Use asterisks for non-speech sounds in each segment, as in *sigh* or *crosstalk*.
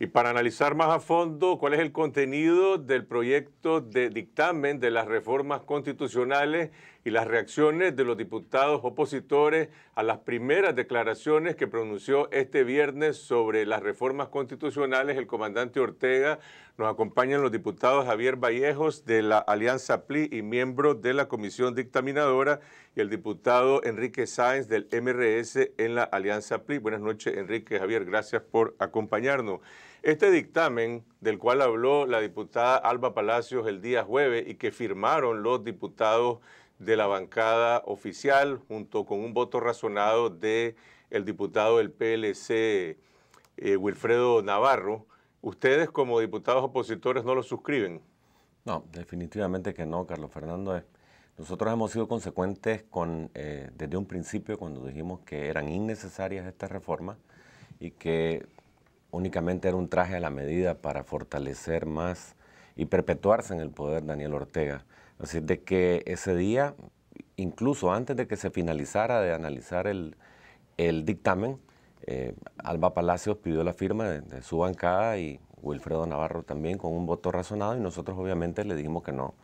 Y para analizar más a fondo cuál es el contenido del proyecto de dictamen de las reformas constitucionales y las reacciones de los diputados opositores a las primeras declaraciones que pronunció este viernes sobre las reformas constitucionales el comandante Ortega, nos acompañan los diputados Javier Vallejos de la Alianza PLI y miembro de la comisión dictaminadora y el diputado Enrique Sáenz del MRS en la Alianza PLI. Buenas noches, Enrique Javier, gracias por acompañarnos. Este dictamen del cual habló la diputada Alba Palacios el día jueves y que firmaron los diputados de la bancada oficial junto con un voto razonado de diputado del PLC eh, Wilfredo Navarro, ¿ustedes como diputados opositores no lo suscriben? No, definitivamente que no, Carlos Fernando. Eh, nosotros hemos sido consecuentes con, eh, desde un principio cuando dijimos que eran innecesarias estas reformas y que únicamente era un traje a la medida para fortalecer más y perpetuarse en el poder Daniel Ortega. Así de que ese día, incluso antes de que se finalizara de analizar el, dictamen, eh, Alba Palacios pidió la firma de, su bancada y Wilfredo Navarro también con un voto razonado y nosotros obviamente le dijimos que no,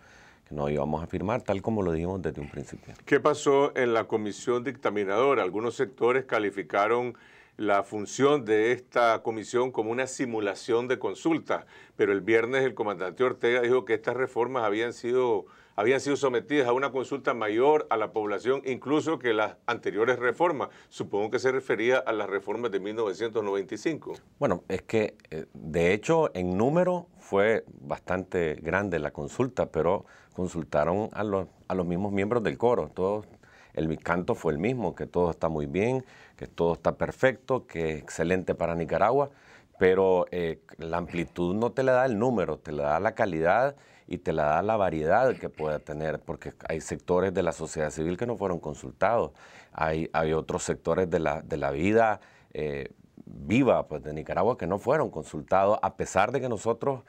que no íbamos a firmar, tal como lo dijimos desde un principio. ¿Qué pasó en la comisión dictaminadora? Algunos sectores calificaron la función de esta comisión como una simulación de consulta, pero el viernes el comandante Ortega dijo que estas reformas habían sido, habían sido sometidas a una consulta mayor a la población, incluso que las anteriores reformas. Supongo que se refería a las reformas de 1995. Bueno, es que eh, de hecho en número fue bastante grande la consulta, pero consultaron a los, a los mismos miembros del coro, todos el canto fue el mismo, que todo está muy bien, que todo está perfecto, que es excelente para Nicaragua, pero eh, la amplitud no te la da el número, te la da la calidad y te la da la variedad que pueda tener, porque hay sectores de la sociedad civil que no fueron consultados, hay, otros sectores de la, vida eh, viva pues, de Nicaragua que no fueron consultados, a pesar de que nosotros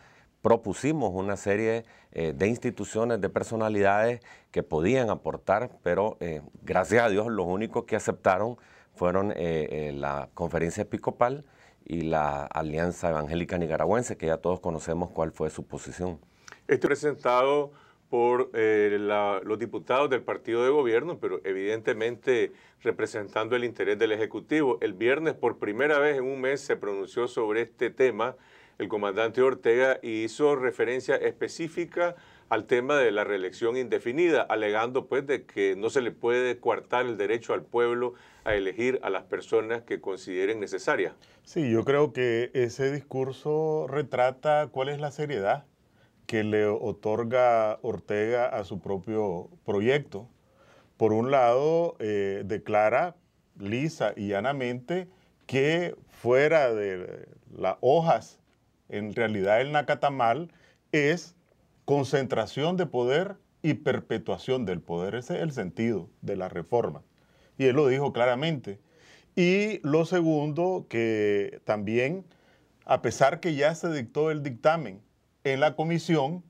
propusimos una serie eh, de instituciones, de personalidades que podían aportar, pero eh, gracias a Dios los únicos que aceptaron fueron eh, la conferencia episcopal y la Alianza Evangélica Nicaragüense, que ya todos conocemos cuál fue su posición. Esto presentado por los diputados del partido de gobierno, pero evidentemente representando el interés del Ejecutivo. El viernes, por primera vez en un mes, se pronunció sobre este tema el comandante Ortega hizo referencia específica al tema de la reelección indefinida, alegando pues de que no se le puede coartar el derecho al pueblo a elegir a las personas que consideren necesarias. Sí, yo creo que ese discurso retrata cuál es la seriedad que le otorga Ortega a su propio proyecto. Por un lado, eh, declara lisa y llanamente que fuera de las hojas en realidad el nacatamal es concentración de poder y perpetuación del poder. Ese es el sentido de la reforma. Y él lo dijo claramente. Y lo segundo, que también, a pesar que ya se dictó el dictamen en la comisión,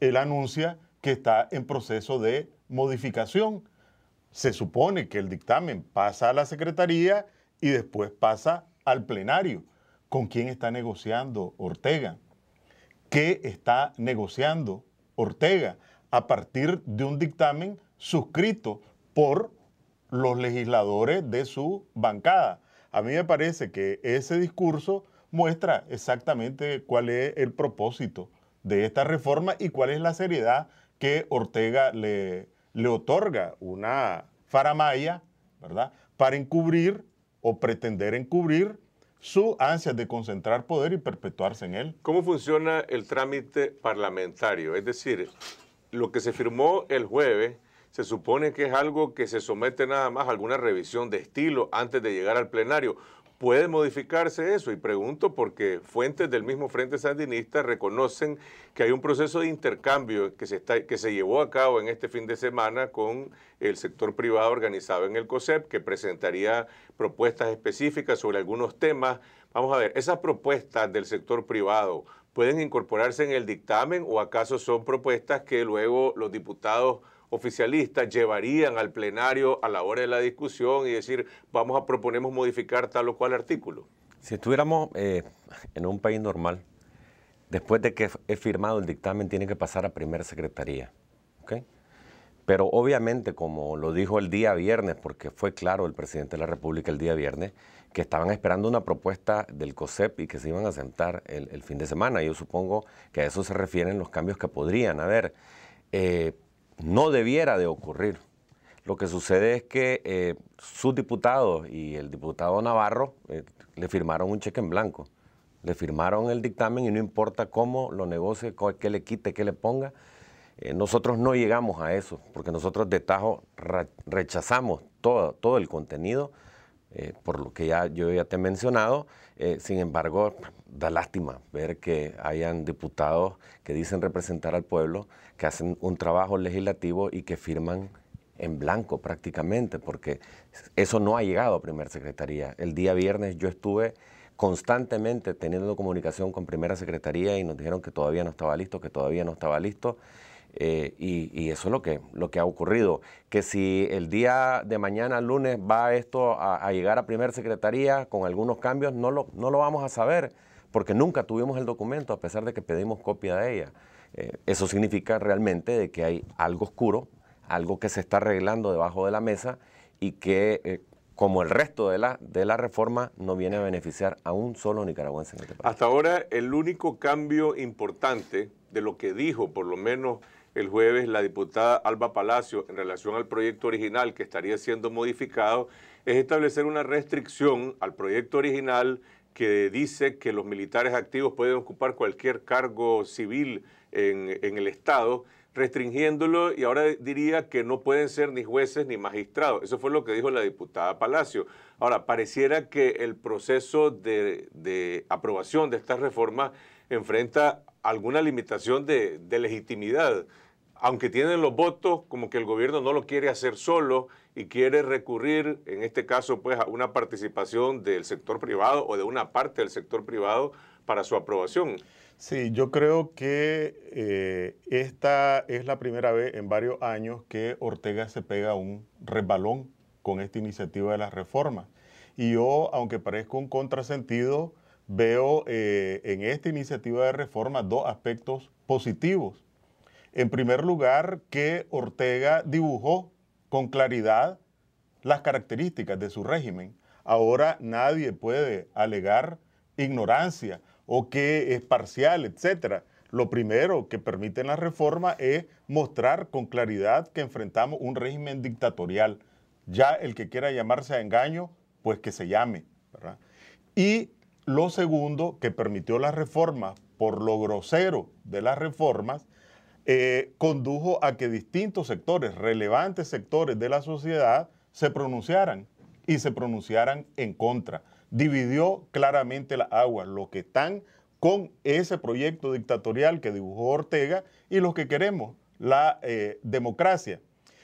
él anuncia que está en proceso de modificación. Se supone que el dictamen pasa a la Secretaría y después pasa al plenario con quién está negociando Ortega, qué está negociando Ortega a partir de un dictamen suscrito por los legisladores de su bancada. A mí me parece que ese discurso muestra exactamente cuál es el propósito de esta reforma y cuál es la seriedad que Ortega le, otorga, una faramaya, ¿verdad? Para encubrir o pretender encubrir su ansia de concentrar poder y perpetuarse en él. ¿Cómo funciona el trámite parlamentario? Es decir, lo que se firmó el jueves se supone que es algo que se somete nada más a alguna revisión de estilo antes de llegar al plenario puede modificarse eso. Y pregunto porque fuentes del mismo Frente Sandinista reconocen que hay un proceso de intercambio que se, está, que se llevó a cabo en este fin de semana con el sector privado organizado en el COSEP, que presentaría propuestas específicas sobre algunos temas. Vamos a ver, esas propuestas del sector privado pueden incorporarse en el dictamen o acaso son propuestas que luego los diputados oficialistas llevarían al plenario a la hora de la discusión y decir, vamos a proponemos modificar tal o cual artículo? Si estuviéramos eh, en un país normal, después de que he firmado el dictamen, tiene que pasar a primera secretaría. ¿Ok? Pero obviamente, como lo dijo el día viernes, porque fue claro el presidente de la República el día viernes, que estaban esperando una propuesta del COSEP y que se iban a sentar el, fin de semana. Yo supongo que a eso se refieren los cambios que podrían haber. Eh, no debiera de ocurrir. Lo que sucede es que eh, sus diputados y el diputado Navarro eh, le firmaron un cheque en blanco. Le firmaron el dictamen y no importa cómo lo negocie, qué le quite, qué le ponga, eh, nosotros no llegamos a eso, porque nosotros de tajo rechazamos todo, el contenido, eh, por lo que ya, yo ya te he mencionado. Eh, sin embargo, da lástima ver que hayan diputados que dicen representar al pueblo, que hacen un trabajo legislativo y que firman en blanco prácticamente, porque eso no ha llegado a primera secretaría. El día viernes yo estuve constantemente teniendo comunicación con primera secretaría y nos dijeron que todavía no estaba listo, que todavía no estaba listo. Eh, y, eso es lo que, lo que ha ocurrido. Que si el día de mañana, lunes, va esto a, llegar a primer secretaría con algunos cambios, no lo, no lo vamos a saber, porque nunca tuvimos el documento, a pesar de que pedimos copia de ella. Eh, eso significa realmente de que hay algo oscuro, algo que se está arreglando debajo de la mesa y que... Eh, como el resto de la, de la reforma, no viene a beneficiar a un solo nicaragüense en este país. Hasta ahora, el único cambio importante de lo que dijo, por lo menos, el jueves la diputada Alba Palacio en relación al proyecto original que estaría siendo modificado es establecer una restricción al proyecto original que dice que los militares activos pueden ocupar cualquier cargo civil en, el Estado restringiéndolo y ahora diría que no pueden ser ni jueces ni magistrados. Eso fue lo que dijo la diputada Palacio. Ahora, pareciera que el proceso de, aprobación de estas reformas enfrenta alguna limitación de, de legitimidad aunque tienen los votos, como que el gobierno no lo quiere hacer solo y quiere recurrir, en este caso, pues a una participación del sector privado o de una parte del sector privado para su aprobación. Sí, yo creo que eh, esta es la primera vez en varios años que Ortega se pega un resbalón con esta iniciativa de la reforma. Y yo, aunque parezca un contrasentido, veo eh, en esta iniciativa de reforma dos aspectos positivos. En primer lugar, que Ortega dibujó con claridad las características de su régimen. Ahora nadie puede alegar ignorancia o que es parcial, etc. Lo primero que permite la reforma es mostrar con claridad que enfrentamos un régimen dictatorial. Ya el que quiera llamarse a engaño, pues que se llame. Y lo segundo que permitió la reforma, por lo grosero de las reformas, eh, condujo a que distintos sectores, relevantes sectores de la sociedad, se pronunciaran y se pronunciaran en contra. Dividió claramente la aguas, los que están con ese proyecto dictatorial que dibujó Ortega y los que queremos, la eh, democracia.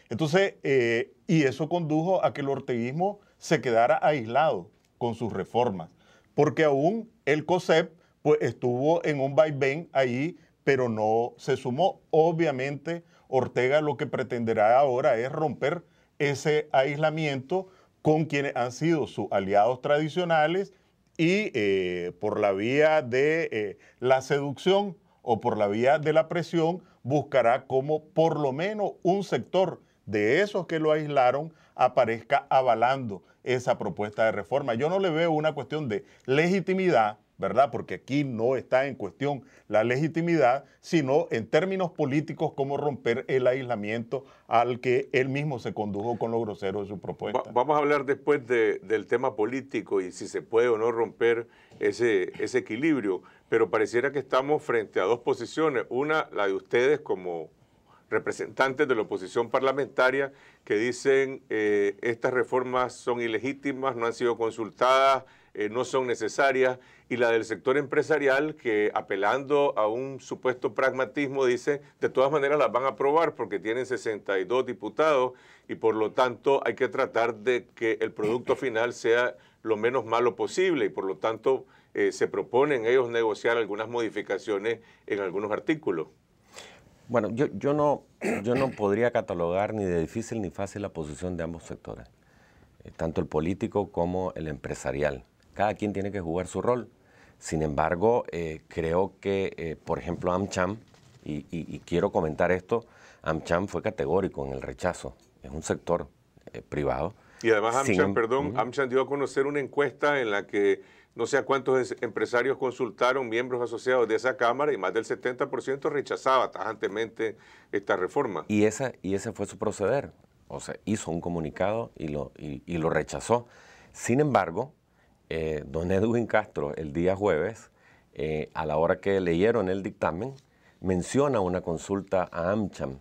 Entonces, eh, y eso condujo a que el orteguismo se quedara aislado con sus reformas, porque aún el COSEP pues, estuvo en un vaivén ahí pero no se sumó. Obviamente, Ortega lo que pretenderá ahora es romper ese aislamiento con quienes han sido sus aliados tradicionales y eh, por la vía de eh, la seducción o por la vía de la presión buscará como por lo menos un sector de esos que lo aislaron aparezca avalando esa propuesta de reforma. Yo no le veo una cuestión de legitimidad ¿verdad? Porque aquí no está en cuestión la legitimidad, sino en términos políticos cómo romper el aislamiento al que él mismo se condujo con lo grosero de su propuesta. vamos a hablar después del tema político y si se puede o no romper ese, equilibrio, pero pareciera que estamos frente a dos posiciones. Una, la de ustedes como representantes de la oposición parlamentaria que dicen eh, estas reformas son ilegítimas, no han sido consultadas, eh, no son necesarias, y la del sector empresarial que apelando a un supuesto pragmatismo dice, de todas maneras las van a aprobar porque tienen 62 diputados y por lo tanto hay que tratar de que el producto *clears throat* final sea lo menos malo posible y por lo tanto eh, se proponen ellos negociar algunas modificaciones en algunos artículos. Bueno, yo, no, yo no podría catalogar ni de difícil ni fácil la posición de ambos sectores, eh, tanto el político como el empresarial cada quien tiene que jugar su rol. Sin embargo, eh, creo que, eh, por ejemplo, AmCham, y, quiero comentar esto, AmCham fue categórico en el rechazo. Es un sector eh, privado. Y además AmCham, em- perdón, AmCham dio a conocer una encuesta en la que no sé a cuántos empresarios consultaron miembros asociados de esa Cámara y más del 70% rechazaba tajantemente esta reforma. Y, esa, y ese fue su proceder. O sea, hizo un comunicado y lo, y lo rechazó. Sin embargo, eh, don Edwin Castro el día jueves, eh, a la hora que leyeron el dictamen, menciona una consulta a AmCham,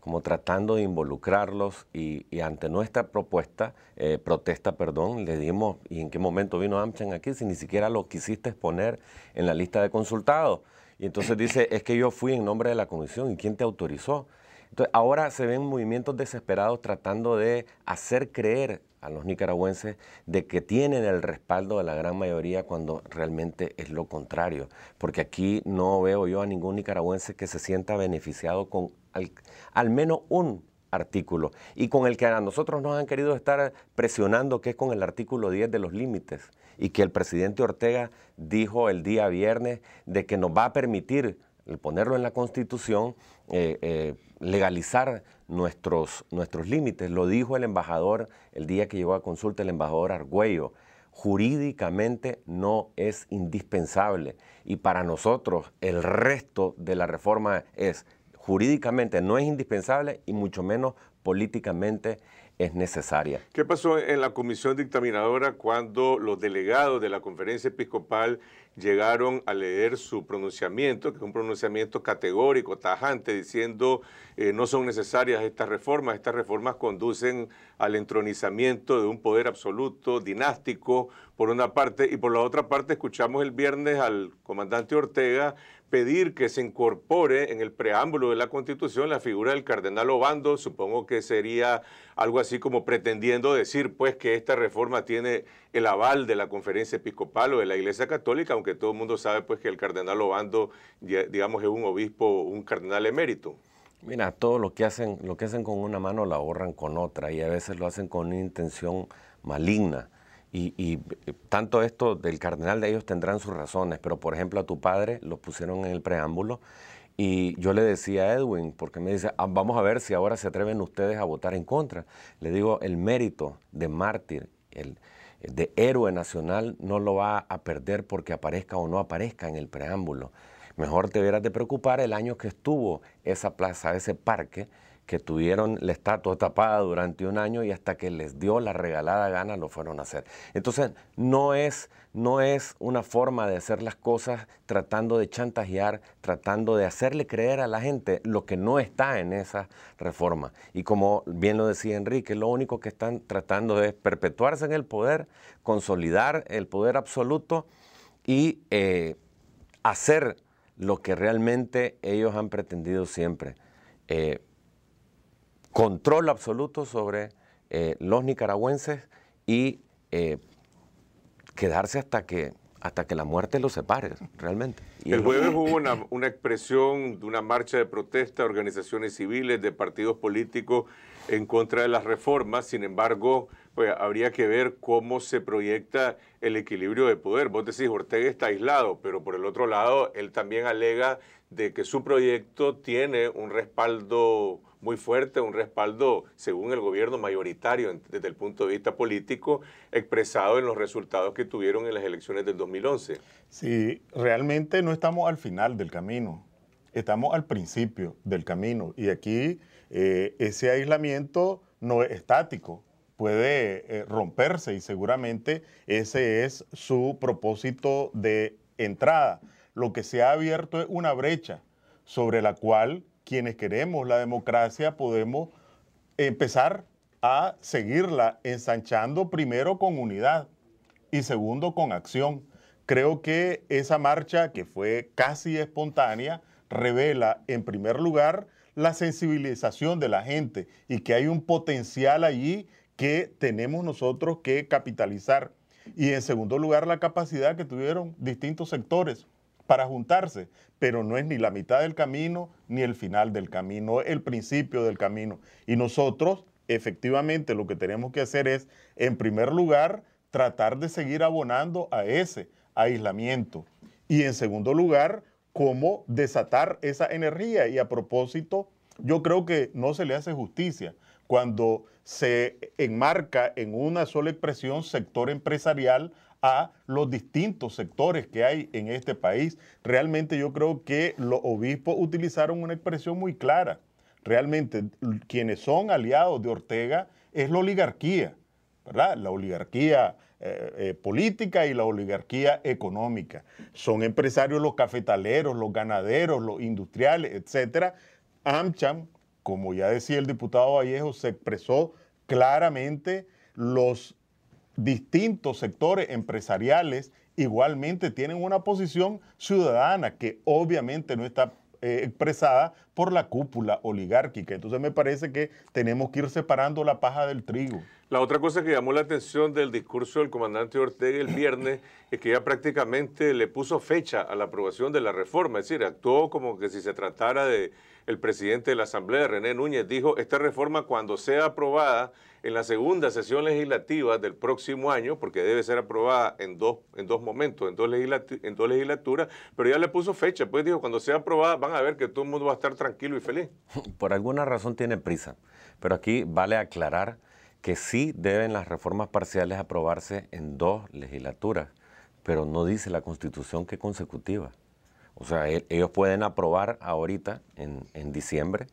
como tratando de involucrarlos y, ante nuestra propuesta, eh, protesta, perdón, le dimos, ¿y en qué momento vino AmCham aquí si ni siquiera lo quisiste exponer en la lista de consultados? Y entonces *coughs* dice, es que yo fui en nombre de la comisión, ¿y quién te autorizó? Entonces, ahora se ven movimientos desesperados tratando de hacer creer a los nicaragüenses de que tienen el respaldo de la gran mayoría cuando realmente es lo contrario, porque aquí no veo yo a ningún nicaragüense que se sienta beneficiado con al, menos un artículo y con el que a nosotros nos han querido estar presionando, que es con el artículo 10 de los límites y que el presidente Ortega dijo el día viernes de que nos va a permitir ponerlo en la constitución, eh, eh, legalizar nuestros, nuestros límites. Lo dijo el embajador el día que llegó a consulta el embajador Argüello. Jurídicamente no es indispensable y para nosotros el resto de la reforma es jurídicamente no es indispensable y mucho menos políticamente es necesaria. ¿Qué pasó en la comisión dictaminadora cuando los delegados de la conferencia episcopal llegaron a leer su pronunciamiento, que es un pronunciamiento categórico, tajante, diciendo eh, no son necesarias estas reformas, estas reformas conducen al entronizamiento de un poder absoluto, dinástico, por una parte, y por la otra parte escuchamos el viernes al comandante Ortega pedir que se incorpore en el preámbulo de la Constitución la figura del cardenal Obando. Supongo que sería algo así como pretendiendo decir, pues, que esta reforma tiene el aval de la Conferencia Episcopal o de la Iglesia Católica, aunque todo el mundo sabe, pues, que el cardenal Obando, digamos, es un obispo, un cardenal emérito. Mira, todo lo que hacen, lo que hacen con una mano la ahorran con otra y a veces lo hacen con una intención maligna. Y, eh, tanto esto del cardenal de ellos tendrán sus razones, pero por ejemplo a tu padre lo pusieron en el preámbulo y yo le decía a Edwin, porque me dice, ah, vamos a ver si ahora se atreven ustedes a votar en contra. Le digo, el mérito de mártir, de héroe nacional, no lo va a perder porque aparezca o no aparezca en el preámbulo. Mejor te hubieras de preocupar el año que estuvo esa plaza, ese parque, que tuvieron la estatua tapada durante un año y hasta que les dio la regalada gana lo fueron a hacer. Entonces, no es, no es una forma de hacer las cosas tratando de chantajear, tratando de hacerle creer a la gente lo que no está en esa reforma. Y como bien lo decía Enrique, lo único que están tratando es perpetuarse en el poder, consolidar el poder absoluto y eh, hacer lo que realmente ellos han pretendido siempre. Eh, control absoluto sobre eh, los nicaragüenses y eh, quedarse hasta que, hasta que la muerte los separe, realmente. el jueves hubo una, expresión de una marcha de protesta organizaciones civiles, de partidos políticos en contra de las reformas, sin embargo, pues habría que ver cómo se proyecta el equilibrio de poder. Vos decís, Ortega está aislado, pero por el otro lado, él también alega de que su proyecto tiene un respaldo muy fuerte, un respaldo, según el gobierno, mayoritario desde el punto de vista político, expresado en los resultados que tuvieron en las elecciones del 2011. Sí, realmente no estamos al final del camino, estamos al principio del camino y aquí eh, ese aislamiento no es estático, puede eh, romperse y seguramente ese es su propósito de entrada lo que se ha abierto es una brecha sobre la cual quienes queremos la democracia podemos empezar a seguirla ensanchando primero con unidad y segundo con acción. Creo que esa marcha, que fue casi espontánea, revela en primer lugar la sensibilización de la gente y que hay un potencial allí que tenemos nosotros que capitalizar. Y en segundo lugar, la capacidad que tuvieron distintos sectores para juntarse, pero no es ni la mitad del camino ni el final del camino, el principio del camino. Y nosotros, efectivamente, lo que tenemos que hacer es, en primer lugar, tratar de seguir abonando a ese aislamiento. Y en segundo lugar, cómo desatar esa energía. Y a propósito, yo creo que no se le hace justicia cuando se enmarca en una sola expresión sector empresarial a los distintos sectores que hay en este país. Realmente yo creo que los obispos utilizaron una expresión muy clara. Realmente quienes son aliados de Ortega es la oligarquía, ¿verdad? La oligarquía eh, eh, política y la oligarquía económica. Son empresarios los cafetaleros, los ganaderos, los industriales, etcétera. AmCham, como ya decía el diputado Vallejo, se expresó claramente los distintos sectores empresariales igualmente tienen una posición ciudadana que obviamente no está eh, expresada por la cúpula oligárquica. Entonces me parece que tenemos que ir separando la paja del trigo. La otra cosa que llamó la atención del discurso del comandante Ortega el viernes *laughs* es que ya prácticamente le puso fecha a la aprobación de la reforma, es decir, actuó como que si se tratara de el presidente de la Asamblea, René Núñez, dijo, esta reforma cuando sea aprobada en la segunda sesión legislativa del próximo año, porque debe ser aprobada en dos, en dos momentos, en dos, legislaturas, pero ya le puso fecha, pues dijo, cuando sea aprobada van a ver que todo el mundo va a estar tranquilo y feliz. *laughs* Por alguna razón tiene prisa, pero aquí vale aclarar que sí deben las reformas parciales aprobarse en dos legislaturas, pero no dice la Constitución que consecutiva. O sea, ellos pueden aprobar ahorita en, diciembre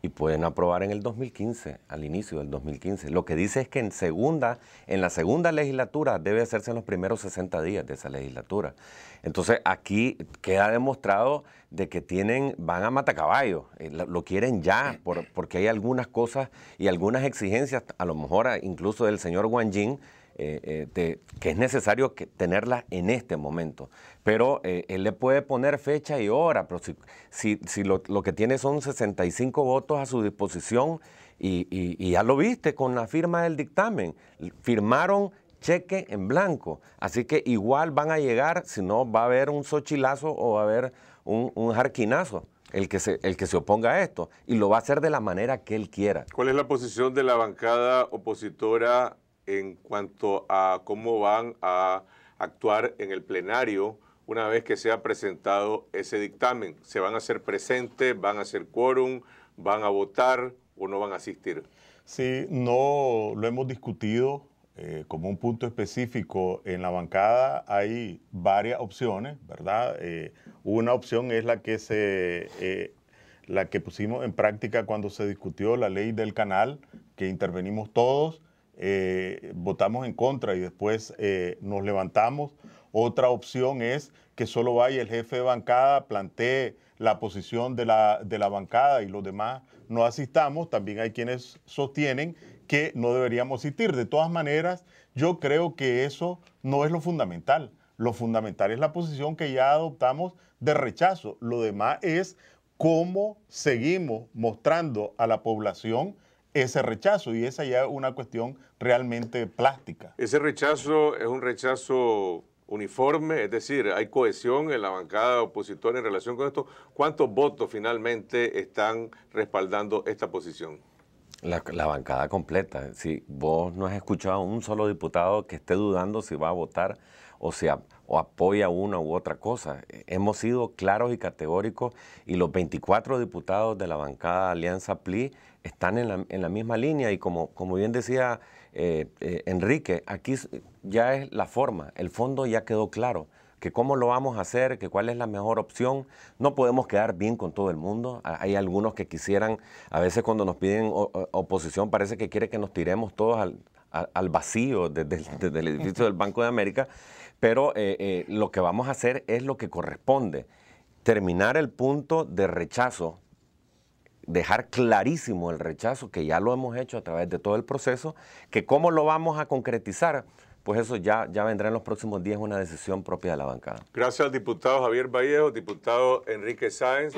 y pueden aprobar en el 2015, al inicio del 2015. Lo que dice es que en segunda, en la segunda legislatura debe hacerse en los primeros 60 días de esa legislatura. Entonces aquí queda demostrado de que tienen, van a matacaballo, eh, lo quieren ya, porque hay algunas cosas y algunas exigencias, a lo mejor eh, incluso del señor Wang Jin, eh, eh, que es necesario que, tenerlas en este momento. Pero eh, él le puede poner fecha y hora, pero si, lo, que tiene son 65 votos a su disposición y, ya lo viste con la firma del dictamen, firmaron cheque en blanco. Así que igual van a llegar, si no va a haber un sochilazo o va a haber un, un jarquinazo el que, el que se oponga a esto y lo va a hacer de la manera que él quiera. ¿Cuál es la posición de la bancada opositora en cuanto a cómo van a actuar en el plenario una vez que sea presentado ese dictamen. ¿Se van a hacer presentes, van a hacer quórum, van a votar o no van a asistir? Sí, no lo hemos discutido eh, como un punto específico en la bancada. Hay varias opciones, ¿verdad? Eh, una opción es la que, se, eh, la que pusimos en práctica cuando se discutió la ley del canal, que intervenimos todos eh, votamos en contra y después eh, nos levantamos. Otra opción es que solo vaya el jefe de bancada, plantee la posición de la, de la bancada y los demás no asistamos. También hay quienes sostienen que no deberíamos asistir. De todas maneras, yo creo que eso no es lo fundamental. Lo fundamental es la posición que ya adoptamos de rechazo. Lo demás es cómo seguimos mostrando a la población ese rechazo y esa ya es una cuestión realmente plástica. Ese rechazo es un rechazo uniforme, es decir, hay cohesión en la bancada opositora en relación con esto. ¿Cuántos votos finalmente están respaldando esta posición? La, bancada completa. Si vos no has escuchado a un solo diputado que esté dudando si va a votar o, sea, o apoya una u otra cosa. Hemos sido claros y categóricos y los 24 diputados de la bancada Alianza PLI están en la, misma línea y como, como bien decía eh, eh, Enrique, aquí ya es la forma, el fondo ya quedó claro que cómo lo vamos a hacer, que cuál es la mejor opción. No podemos quedar bien con todo el mundo. Hay algunos que quisieran, a veces cuando nos piden oposición, parece que quiere que nos tiremos todos al, vacío desde *laughs* el, edificio del Banco de América, pero eh, lo que vamos a hacer es lo que corresponde, terminar el punto de rechazo dejar clarísimo el rechazo, que ya lo hemos hecho a través de todo el proceso, que cómo lo vamos a concretizar, pues eso ya, ya vendrá en los próximos días una decisión propia de la bancada. Gracias al diputado Javier Vallejo, diputado Enrique Sáenz.